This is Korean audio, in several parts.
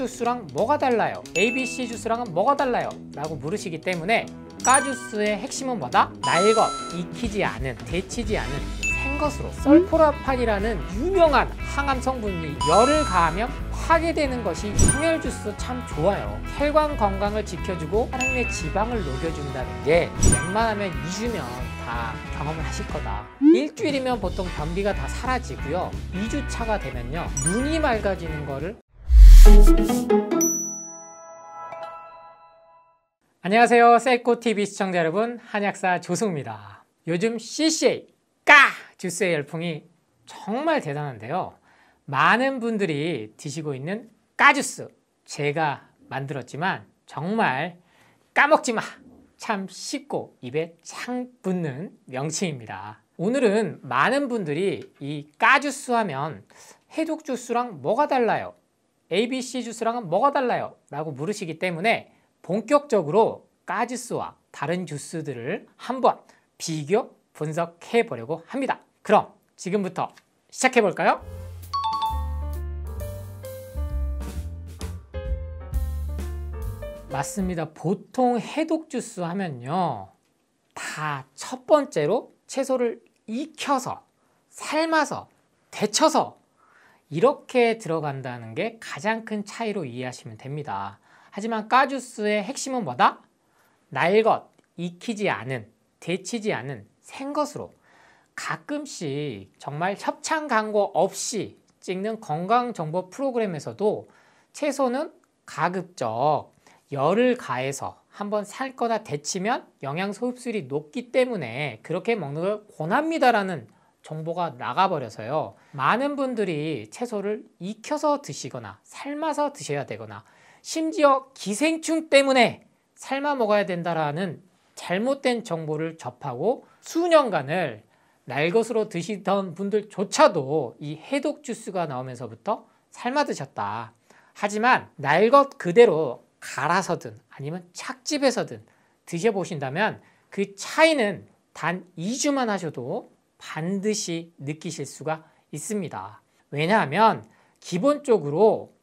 주스랑 뭐가 달라요? ABC 주스랑은 뭐가 달라요? 라고 물으시기 때문에 까주스의 핵심은 뭐다? 날것, 익히지 않은, 데치지 않은 생것으로 설포라판이라는 음. 유명한 항암 성분이 열을 가하면 파괴되는 것이 충혈 주스 참 좋아요 혈관 건강을 지켜주고 혈액내 지방을 녹여준다는 게 웬만하면 2주면 다 경험을 하실 거다 일주일이면 보통 변비가 다 사라지고요 2주차가 되면요 눈이 맑아지는 거를 안녕하세요. 셀코TV 시청자 여러분, 한약사 조승우입니다. 요즘 CCA, 까! 주스의 열풍이 정말 대단한데요. 많은 분들이 드시고 있는 까주스, 제가 만들었지만 정말 까먹지 마! 참 쉽고 입에 창 붙는 명칭입니다. 오늘은 많은 분들이 이 까주스 하면 해독주스랑 뭐가 달라요? ABC 주스랑은 뭐가 달라요? 라고 물으시기 때문에 본격적으로 까지스와 다른 주스들을 한번 비교 분석해 보려고 합니다. 그럼 지금부터 시작해 볼까요? 맞습니다. 보통 해독 주스 하면요. 다 첫 번째로 채소를 익혀서 삶아서 데쳐서 이렇게 들어간다는 게 가장 큰 차이로 이해하시면 됩니다. 하지만 까주스의 핵심은 뭐다? 날 것, 익히지 않은, 데치지 않은 생것으로 가끔씩 정말 협찬 광고 없이 찍는 건강정보 프로그램에서도 채소는 가급적 열을 가해서 한번 살 거다 데치면 영양 소흡수율이 높기 때문에 그렇게 먹는 걸 권합니다라는 정보가 나가버려서요. 많은 분들이 채소를 익혀서 드시거나 삶아서 드셔야 되거나 심지어 기생충 때문에 삶아 먹어야 된다라는 잘못된 정보를 접하고 수년간을 날것으로 드시던 분들조차도 이 해독 주스가 나오면서부터 삶아 드셨다. 하지만 날 것 그대로 갈아서든 아니면 착집해서든 드셔보신다면 그 차이는 단 2주만 하셔도 반드시 느끼실 수가 있습니다. 왜냐하면 기본적으로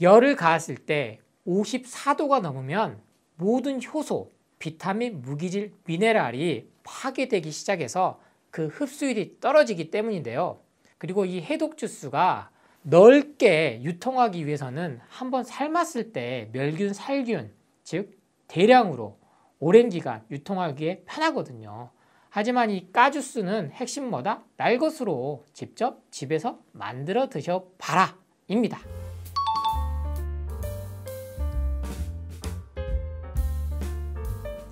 열을 가했을 때 54도가 넘으면 모든 효소, 비타민, 무기질, 미네랄이 파괴되기 시작해서 그 흡수율이 떨어지기 때문인데요. 그리고 이 해독 주스가 넓게 유통하기 위해서는 한번 삶았을 때 멸균, 살균, 즉 대량으로 오랜 기간 유통하기에 편하거든요. 하지만 이 까주스는 핵심 뭐다? 날 것으로 직접 집에서 만들어 드셔봐라 입니다.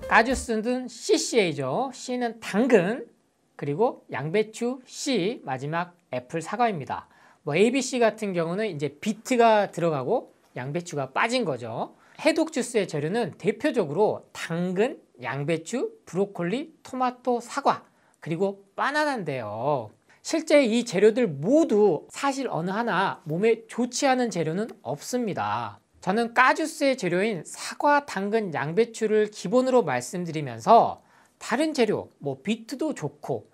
까주스는 CCA죠. C는 당근, 그리고 양배추, C, 마지막 애플 사과입니다. 뭐 ABC 같은 경우는 이제 비트가 들어가고 양배추가 빠진 거죠. 해독 주스의 재료는 대표적으로 당근, 양배추, 브로콜리, 토마토, 사과, 그리고 바나나인데요. 실제 이 재료들 모두 사실 어느 하나 몸에 좋지 않은 재료는 없습니다. 저는 까주스의 재료인 사과, 당근, 양배추를 기본으로 말씀드리면서 다른 재료, 뭐 비트도 좋고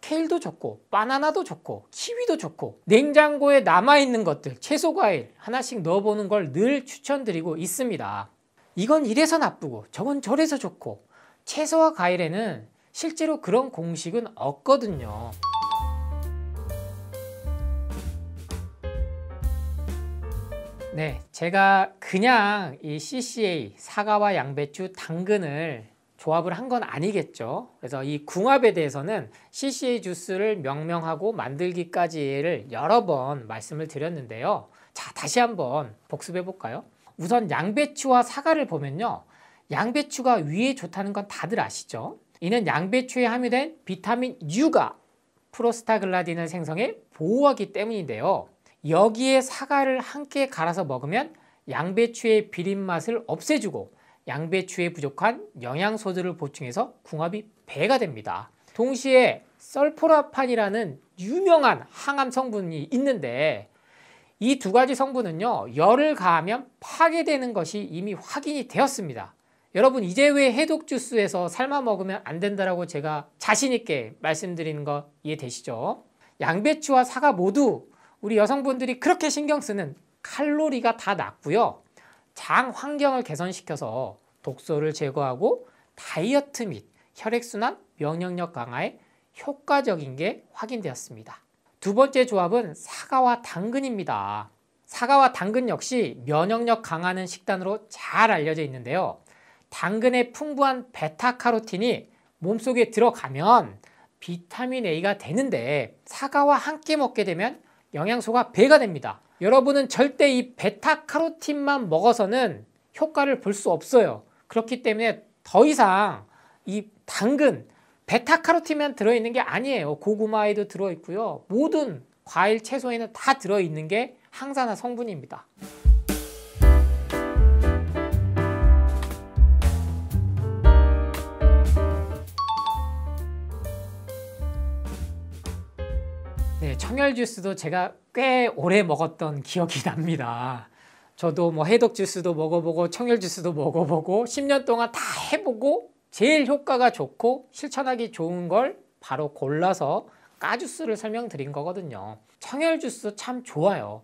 케일도 좋고 바나나도 좋고 키위도 좋고 냉장고에 남아있는 것들 채소과일 하나씩 넣어보는 걸 늘 추천드리고 있습니다. 이건 이래서 나쁘고 저건 저래서 좋고 채소와 과일에는 실제로 그런 공식은 없거든요. 네, 제가 그냥 이 CCA 사과와 양배추 당근을 조합을 한 건 아니겠죠. 그래서 이 궁합에 대해서는 CCA 주스를 명명하고 만들기까지를 여러 번 말씀을 드렸는데요. 자, 다시 한번 복습해 볼까요? 우선 양배추와 사과를 보면요. 양배추가 위에 좋다는 건 다들 아시죠? 이는 양배추에 함유된 비타민 U가 프로스타글라딘을 생성해 보호하기 때문인데요. 여기에 사과를 함께 갈아서 먹으면 양배추의 비린 맛을 없애주고 양배추에 부족한 영양소들을 보충해서 궁합이 배가 됩니다. 동시에 썰포라판이라는 유명한 항암 성분이 있는데 이 두 가지 성분은요 열을 가하면 파괴되는 것이 이미 확인이 되었습니다. 여러분 이제 왜 해독 주스에서 삶아 먹으면 안 된다라고 제가 자신 있게 말씀드리는 거 이해되시죠? 양배추와 사과 모두 우리 여성분들이 그렇게 신경 쓰는 칼로리가 다 낮고요. 장 환경을 개선시켜서 독소를 제거하고 다이어트 및 혈액순환 면역력 강화에 효과적인 게 확인되었습니다. 두 번째 조합은 사과와 당근입니다. 사과와 당근 역시 면역력 강화하는 식단으로 잘 알려져 있는데요. 당근의 풍부한 베타카로틴이 몸속에 들어가면 비타민 A가 되는데 사과와 함께 먹게 되면 영양소가 배가 됩니다. 여러분은 절대 이 베타카로틴만 먹어서는 효과를 볼 수 없어요. 그렇기 때문에 더 이상 이 당근, 베타카로틴만 들어있는 게 아니에요. 고구마에도 들어있고요. 모든 과일, 채소에는 다 들어있는 게 항산화 성분입니다. 네, 청열 주스도 제가 꽤 오래 먹었던 기억이 납니다. 저도 뭐 해독 주스도 먹어보고 청열 주스도 먹어보고 10년 동안 다 해보고 제일 효과가 좋고 실천하기 좋은 걸 바로 골라서 까주스를 설명드린 거거든요. 청열 주스 참 좋아요.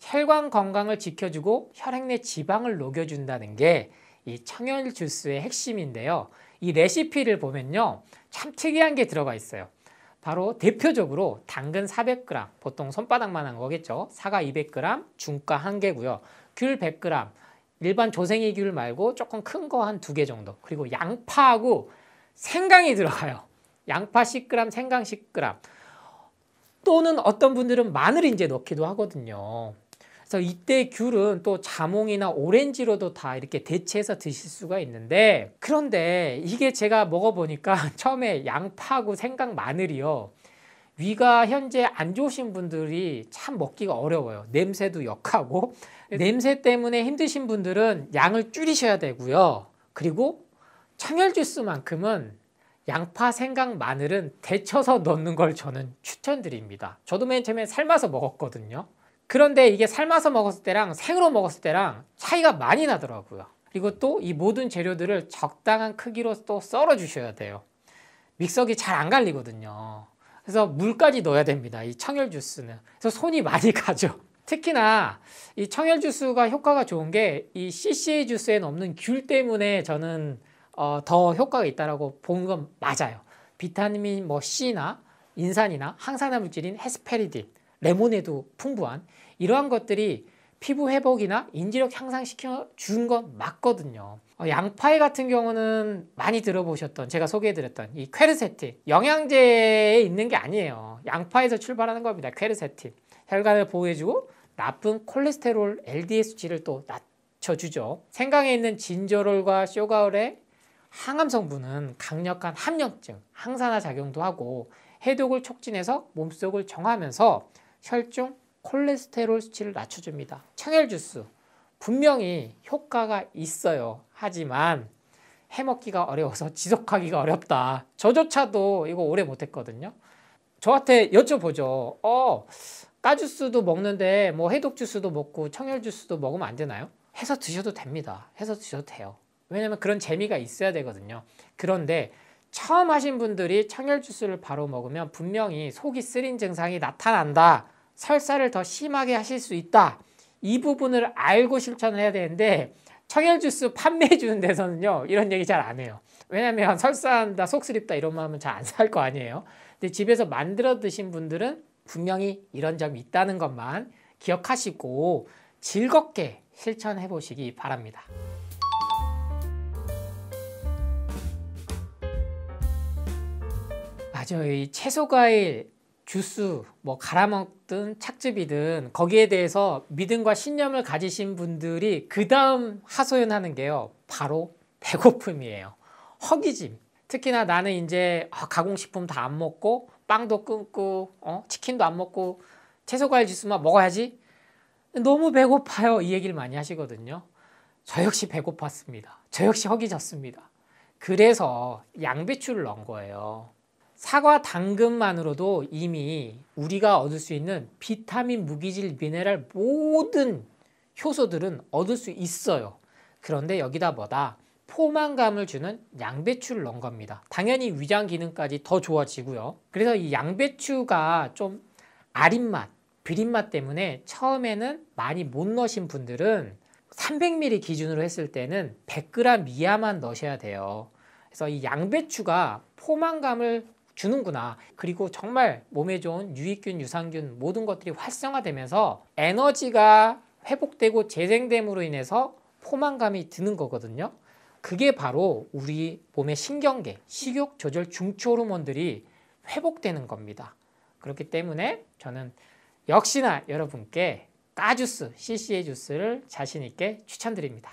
혈관 건강을 지켜주고 혈액내 지방을 녹여준다는 게 이 청열 주스의 핵심인데요. 이 레시피를 보면요. 참 특이한 게 들어가 있어요. 바로 대표적으로 당근 400g, 보통 손바닥만한 거겠죠. 사과 200g, 중과 1개고요. 귤 100g, 일반 조생의귤 말고 조금 큰 거 한 두 개 정도. 그리고 양파하고 생강이 들어가요. 양파 10g, 생강 10g. 또는 어떤 분들은 마늘 이제 넣기도 하거든요. 그래서 이때 귤은 또 자몽이나 오렌지로도 다 이렇게 대체해서 드실 수가 있는데 그런데 이게 제가 먹어보니까 처음에 양파하고 생강 마늘이요. 위가 현재 안 좋으신 분들이 참 먹기가 어려워요. 냄새도 역하고 네. 냄새 때문에 힘드신 분들은 양을 줄이셔야 되고요. 그리고 청열 주스만큼은 양파, 생강, 마늘은 데쳐서 넣는 걸 저는 추천드립니다. 저도 맨 처음에 삶아서 먹었거든요. 그런데 이게 삶아서 먹었을 때랑 생으로 먹었을 때랑 차이가 많이 나더라고요. 그리고 또 이 모든 재료들을 적당한 크기로 또 썰어 주셔야 돼요. 믹서기 잘 안 갈리거든요. 그래서 물까지 넣어야 됩니다. 이 청열 주스는. 그래서 손이 많이 가죠. 특히나 이 청열 주스가 효과가 좋은 게 이 CCA 주스에는 없는 귤 때문에 저는 어, 더 효과가 있다라고 본 건 맞아요. 비타민 뭐 C나 인산이나 항산화 물질인 헤스페리딘, 레몬에도 풍부한 이러한 것들이 피부 회복이나 인지력 향상시켜 준 건 맞거든요. 어, 양파에 같은 경우는 많이 들어보셨던 제가 소개해드렸던 이 퀘르세틴 영양제에 있는 게 아니에요. 양파에서 출발하는 겁니다. 퀘르세틴 혈관을 보호해주고 나쁜 콜레스테롤 LDSG를 또 낮춰주죠. 생강에 있는 진저롤과 쇼가올의 항암 성분은 강력한 함염증, 항산화 작용도 하고 해독을 촉진해서 몸속을 정하면서 혈중 콜레스테롤 수치를 낮춰줍니다. 청혈 주스 분명히 효과가 있어요. 하지만 해먹기가 어려워서 지속하기가 어렵다. 저조차도 이거 오래 못했거든요. 저한테 여쭤보죠. 어, 까주스도 먹는데 뭐 해독 주스도 먹고 청혈 주스도 먹으면 안 되나요? 해서 드셔도 됩니다. 해서 드셔도 돼요. 왜냐면 그런 재미가 있어야 되거든요. 그런데 처음 하신 분들이 청혈 주스를 바로 먹으면 분명히 속이 쓰린 증상이 나타난다. 설사를 더 심하게 하실 수 있다. 이 부분을 알고 실천을 해야 되는데 청열 주스 판매해 주는 데서는요 이런 얘기 잘 안 해요. 왜냐하면 설사한다, 속쓰립다 이런 마음은 잘 안 살 거 아니에요. 근데 집에서 만들어 드신 분들은 분명히 이런 점이 있다는 것만 기억하시고 즐겁게 실천해 보시기 바랍니다. 맞아요. 이 채소 과일 주스, 뭐 갈아먹든 착즙이든 거기에 대해서 믿음과 신념을 가지신 분들이 그 다음 하소연하는 게요. 바로 배고픔이에요. 허기짐. 특히나 나는 이제 아, 가공식품 다 안 먹고 빵도 끊고 어? 치킨도 안 먹고 채소 과일 주스만 먹어야지. 너무 배고파요. 이 얘기를 많이 하시거든요. 저 역시 배고팠습니다. 저 역시 허기졌습니다. 그래서 양배추를 넣은 거예요. 사과 당근만으로도 이미 우리가 얻을 수 있는 비타민, 무기질, 미네랄 모든 효소들은 얻을 수 있어요. 그런데 여기다 뭐다? 포만감을 주는 양배추를 넣은 겁니다. 당연히 위장 기능까지 더 좋아지고요. 그래서 이 양배추가 좀 아린 맛, 비린 맛 때문에 처음에는 많이 못 넣으신 분들은 300ml 기준으로 했을 때는 100g 이하만 넣으셔야 돼요. 그래서 이 양배추가 포만감을 주는구나. 그리고 정말 몸에 좋은 유익균, 유산균 모든 것들이 활성화되면서 에너지가 회복되고 재생됨으로 인해서 포만감이 드는 거거든요. 그게 바로 우리 몸의 신경계, 식욕 조절 중추 호르몬들이 회복되는 겁니다. 그렇기 때문에 저는 역시나 여러분께 까주스, CCA 주스를 자신 있게 추천드립니다.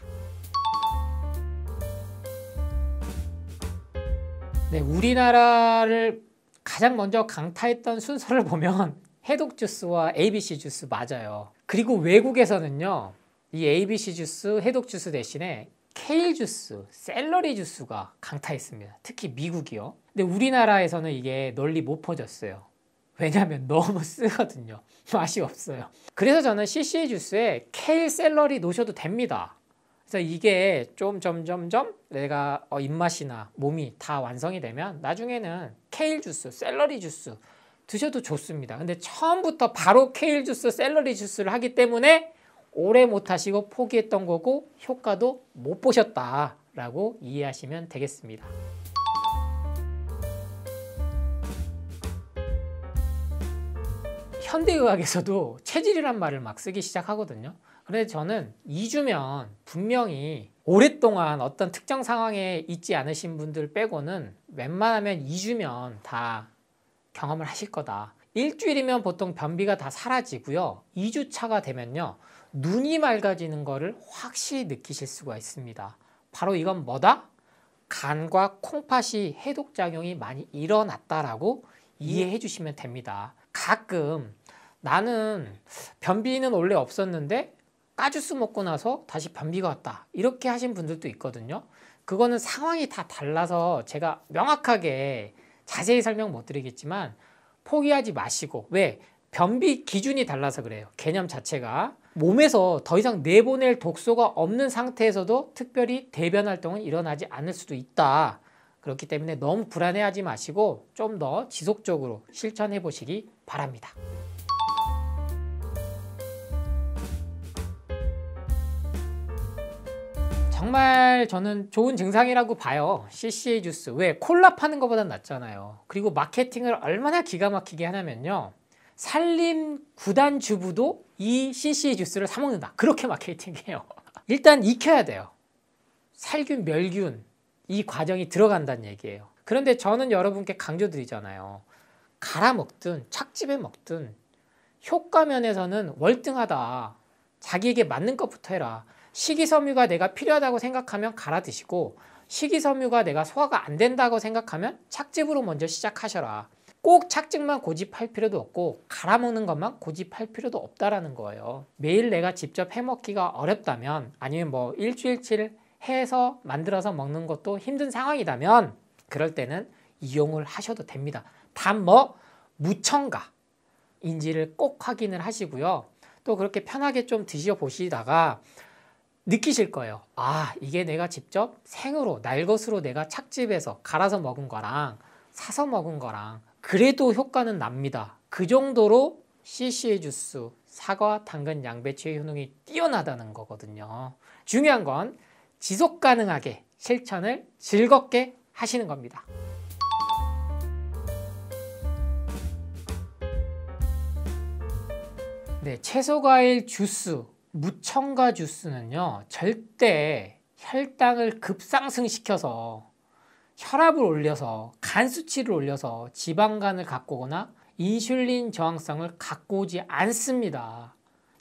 네, 우리나라를 가장 먼저 강타했던 순서를 보면 해독 주스와 ABC 주스 맞아요. 그리고 외국에서는요. 이 ABC 주스, 해독 주스 대신에 케일 주스, 샐러리 주스가 강타했습니다. 특히 미국이요. 근데 우리나라에서는 이게 널리 못 퍼졌어요. 왜냐하면 너무 쓰거든요. 맛이 없어요. 그래서 저는 c c 주스에 케일 샐러리 놓으셔도 됩니다. 그래서 이게 좀 점점점 내가 어, 입맛이나 몸이 다 완성이 되면 나중에는 케일 주스, 샐러리 주스 드셔도 좋습니다. 근데 처음부터 바로 케일 주스, 샐러리 주스를 하기 때문에 오래 못 하시고 포기했던 거고 효과도 못 보셨다라고 이해하시면 되겠습니다. 현대의학에서도 체질이란 말을 막 쓰기 시작하거든요. 그래서 저는 2주면 분명히 오랫동안 어떤 특정 상황에 있지 않으신 분들 빼고는 웬만하면 2주면 다 경험을 하실 거다. 일주일이면 보통 변비가 다 사라지고요. 2주 차가 되면요. 눈이 맑아지는 것을 확실히 느끼실 수가 있습니다. 바로 이건 뭐다? 간과 콩팥이 해독작용이 많이 일어났다라고 이해해 주시면 됩니다. 가끔 나는 변비는 원래 없었는데 까주스 먹고 나서 다시 변비가 왔다 이렇게 하신 분들도 있거든요 그거는 상황이 다 달라서 제가 명확하게 자세히 설명 못 드리겠지만 포기하지 마시고 왜? 변비 기준이 달라서 그래요 개념 자체가 몸에서 더 이상 내보낼 독소가 없는 상태에서도 특별히 대변 활동은 일어나지 않을 수도 있다 그렇기 때문에 너무 불안해하지 마시고 좀 더 지속적으로 실천해 보시기 바랍니다 정말 저는 좋은 증상이라고 봐요. CCA 주스. 왜? 콜라 파는 것보단 낫잖아요. 그리고 마케팅을 얼마나 기가 막히게 하냐면요. 살림 구단 주부도 이 CCA 주스를 사 먹는다. 그렇게 마케팅해요. 일단 익혀야 돼요. 살균, 멸균 이 과정이 들어간다는 얘기예요. 그런데 저는 여러분께 강조드리잖아요. 갈아 먹든 착집에 먹든 효과 면에서는 월등하다. 자기에게 맞는 것부터 해라. 식이섬유가 내가 필요하다고 생각하면 갈아 드시고 식이섬유가 내가 소화가 안 된다고 생각하면 착즙으로 먼저 시작하셔라. 꼭 착즙만 고집할 필요도 없고 갈아먹는 것만 고집할 필요도 없다라는 거예요. 매일 내가 직접 해먹기가 어렵다면 아니면 뭐 일주일치를 해서 만들어서 먹는 것도 힘든 상황이라면 그럴 때는 이용을 하셔도 됩니다. 단뭐 무첨가 인지를 꼭 확인을 하시고요. 또 그렇게 편하게 좀 드셔 보시다가 느끼실 거예요. 아, 이게 내가 직접 생으로, 날것으로 내가 착집해서 갈아서 먹은 거랑 사서 먹은 거랑 그래도 효과는 납니다. 그 정도로 CC의 주스, 사과, 당근, 양배추의 효능이 뛰어나다는 거거든요. 중요한 건 지속 가능하게 실천을 즐겁게 하시는 겁니다. 네, 채소 과일 주스 무첨가 주스는요, 절대 혈당을 급상승시켜서 혈압을 올려서 간 수치를 올려서 지방간을 가꾸거나 인슐린 저항성을 갖고 오지 않습니다.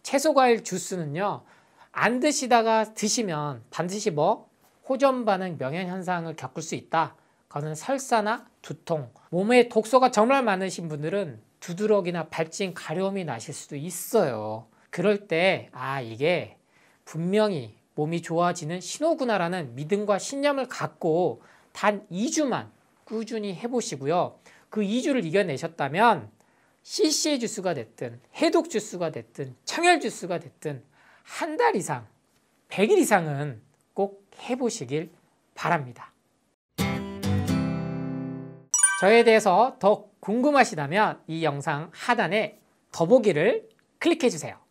채소과일 주스는요, 안 드시다가 드시면 반드시 뭐? 호전 반응 명현 현상을 겪을 수 있다. 그거는 설사나 두통, 몸에 독소가 정말 많으신 분들은 두드러기나 발진 가려움이 나실 수도 있어요. 그럴 때, 아, 이게 분명히 몸이 좋아지는 신호구나라는 믿음과 신념을 갖고 단 2주만 꾸준히 해보시고요. 그 2주를 이겨내셨다면 CCA 주스가 됐든 해독 주스가 됐든 청열 주스가 됐든 한 달 이상, 100일 이상은 꼭 해보시길 바랍니다. 저에 대해서 더 궁금하시다면 이 영상 하단에 더보기를 클릭해주세요.